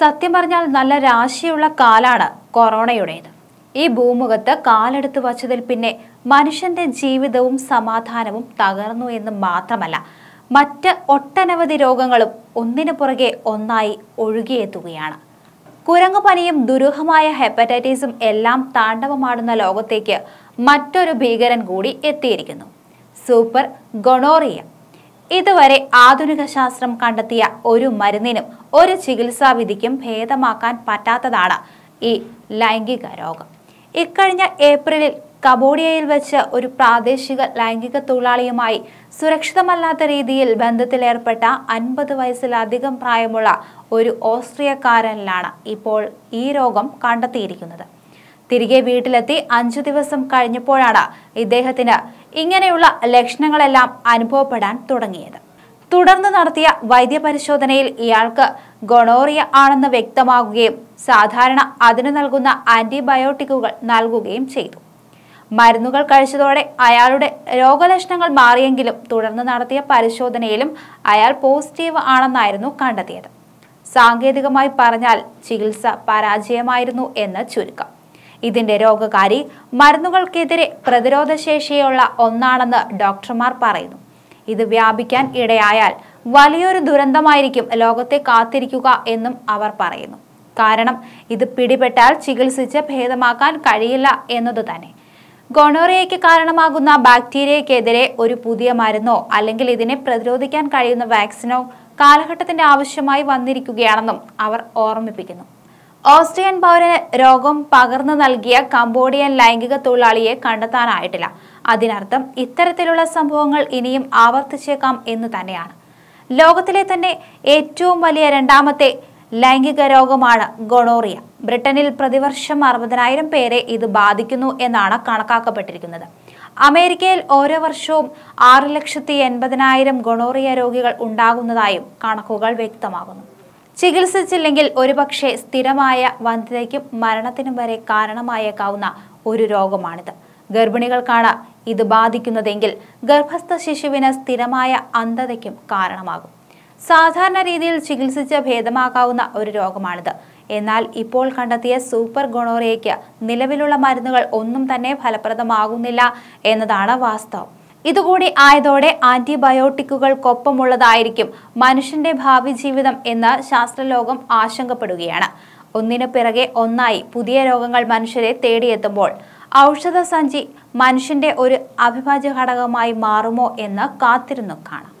സത്യം പറഞ്ഞാൽ നല്ല രാശിയുള്ള കാലാണ് കൊറോണയുടേത് ഈ ഭൂമുഖത്ത് കാലെടുത്ത് വച്ചതിൽ പിന്നെ മനുഷ്യന്റെ ജീവിതവും സമാധാനവും തകർന്നു എന്ന് മാത്രമല്ല മറ്റ് ഒട്ടനവധി രോഗങ്ങളും ഒന്നിനു പുറകെ ഒന്നായി ഒഴുകിയെത്തുകയാണ് കുരങ്ങുപനിയും ദുരൂഹമായ ഹെപ്പറ്റൈറ്റിസും എല്ലാം താണ്ഡവമാടുന്ന ലോകത്തേക്ക് മറ്റൊരു ഭീകരൻ കൂടി എത്തിയിരിക്കുന്നു സൂപ്പർ ഗൊണോറിയ ഇതുവരെ ആധുനിക ശാസ്ത്രം കണ്ടെത്തിയ ഒരു മരുന്നിനും ഒരു ചികിത്സാവിധിക്കും ഭേദമാക്കാൻ പറ്റാത്തതാണ് ഈ ലൈംഗിക രോഗം ഇക്കഴിഞ്ഞ ഏപ്രിലിൽ കബോഡിയയിൽ വെച്ച് ഒരു പ്രാദേശിക ലൈംഗിക തൊഴിലാളിയുമായി സുരക്ഷിതമല്ലാത്ത രീതിയിൽ ബന്ധത്തിലേർപ്പെട്ട അൻപത് വയസ്സിലധികം പ്രായമുള്ള ഒരു ഓസ്ട്രിയക്കാരനിലാണ് ഇപ്പോൾ ഈ രോഗം കണ്ടെത്തിയിരിക്കുന്നത് തിരികെ വീട്ടിലെത്തി അഞ്ചു ദിവസം കഴിഞ്ഞപ്പോഴാണ് ഇദ്ദേഹത്തിന് ഇങ്ങനെയുള്ള ലക്ഷണങ്ങളെല്ലാം അനുഭവപ്പെടാൻ തുടങ്ങിയത് തുടർന്ന് നടത്തിയ വൈദ്യപരിശോധനയിൽ ഇയാൾക്ക് ഗൊണോറിയ ആണെന്ന് വ്യക്തമാകുകയും സാധാരണ അതിന് നൽകുന്ന ആന്റിബയോട്ടിക്കുകൾ നൽകുകയും ചെയ്തു മരുന്നുകൾ കഴിച്ചതോടെ അയാളുടെ രോഗലക്ഷണങ്ങൾ മാറിയെങ്കിലും തുടർന്ന് നടത്തിയ പരിശോധനയിലും അയാൾ പോസിറ്റീവ് ആണെന്നായിരുന്നു കണ്ടെത്തിയത് സാങ്കേതികമായി പറഞ്ഞാൽ ചികിത്സ പരാജയമായിരുന്നു എന്ന് ചുരുക്കം ഇതിന്റെ രോഗകാരി മരുന്നുകൾക്കെതിരെ പ്രതിരോധശേഷിയുള്ള ഒന്നാണെന്ന് ഡോക്ടർമാർ പറയുന്നു ഇത് വ്യാപിക്കാൻ ഇടയായാൽ വലിയൊരു ദുരന്തമായിരിക്കും ലോകത്തെ കാത്തിരിക്കുക എന്നും അവർ പറയുന്നു കാരണം ഇത് പിടിപെട്ടാൽ ചികിത്സിച്ച് ഭേദമാക്കാൻ കഴിയില്ല എന്നത് തന്നെ ഗൊണോറിയയ്ക്ക് കാരണമാകുന്ന ബാക്ടീരിയക്കെതിരെ ഒരു പുതിയ മരുന്നോ അല്ലെങ്കിൽ ഇതിനെ പ്രതിരോധിക്കാൻ കഴിയുന്ന വാക്സിനോ കാലഘട്ടത്തിന്റെ ആവശ്യമായി വന്നിരിക്കുകയാണെന്നും അവർ ഓർമ്മിപ്പിക്കുന്നു ഓസ്ട്രിയൻ പൗരന് രോഗം പകർന്നു നൽകിയ കംബോഡിയൻ ലൈംഗിക തൊഴിലാളിയെ കണ്ടെത്താനായിട്ടില്ല അതിനർത്ഥം ഇത്തരത്തിലുള്ള സംഭവങ്ങൾ ഇനിയും ആവർത്തിച്ചേക്കാം എന്ന് തന്നെയാണ് ലോകത്തിലെ തന്നെ ഏറ്റവും വലിയ രണ്ടാമത്തെ ലൈംഗിക രോഗമാണ് ഗൊണോറിയ ബ്രിട്ടനിൽ പ്രതിവർഷം അറുപതിനായിരം പേരെ ഇത് ബാധിക്കുന്നു എന്നാണ് കണക്കാക്കപ്പെട്ടിരിക്കുന്നത് അമേരിക്കയിൽ ഓരോ വർഷവും ആറ് ലക്ഷത്തി എൺപതിനായിരം ഗൊണോറിയ രോഗികൾ ഉണ്ടാകുന്നതായും കണക്കുകൾ വ്യക്തമാകുന്നു ചികിത്സിച്ചില്ലെങ്കിൽ ഒരുപക്ഷെ സ്ഥിരമായ വന്ധ്യതയ്ക്കും മരണത്തിനും വരെ കാരണമായേക്കാവുന്ന ഒരു രോഗമാണിത് ഗർഭിണികൾക്കാണ് ഇത് ബാധിക്കുന്നതെങ്കിൽ ഗർഭസ്ഥ ശിശുവിന് സ്ഥിരമായ അന്ധതയ്ക്കും കാരണമാകും സാധാരണ രീതിയിൽ ചികിത്സിച്ച് ഭേദമാക്കാവുന്ന ഒരു രോഗമാണിത് എന്നാൽ ഇപ്പോൾ കണ്ടെത്തിയ സൂപ്പർ ഗുണോറിയയ്ക്ക് നിലവിലുള്ള മരുന്നുകൾ ഒന്നും തന്നെ ഫലപ്രദമാകുന്നില്ല എന്നതാണ് വാസ്തവം ഇതുകൂടി ആയതോടെ ആന്റിബയോട്ടിക്കുകൾക്കൊപ്പമുള്ളതായിരിക്കും മനുഷ്യന്റെ ഭാവി ജീവിതം എന്ന് ശാസ്ത്രലോകം ആശങ്കപ്പെടുകയാണ് ഒന്നിനു പിറകെ ഒന്നായി പുതിയ രോഗങ്ങൾ മനുഷ്യരെ തേടിയെത്തുമ്പോൾ ഔഷധ സഞ്ചി മനുഷ്യന്റെ ഒരു അവിഭാജ്യ ഘടകമായി മാറുമോ എന്ന് കാത്തിരുന്നു കാണാം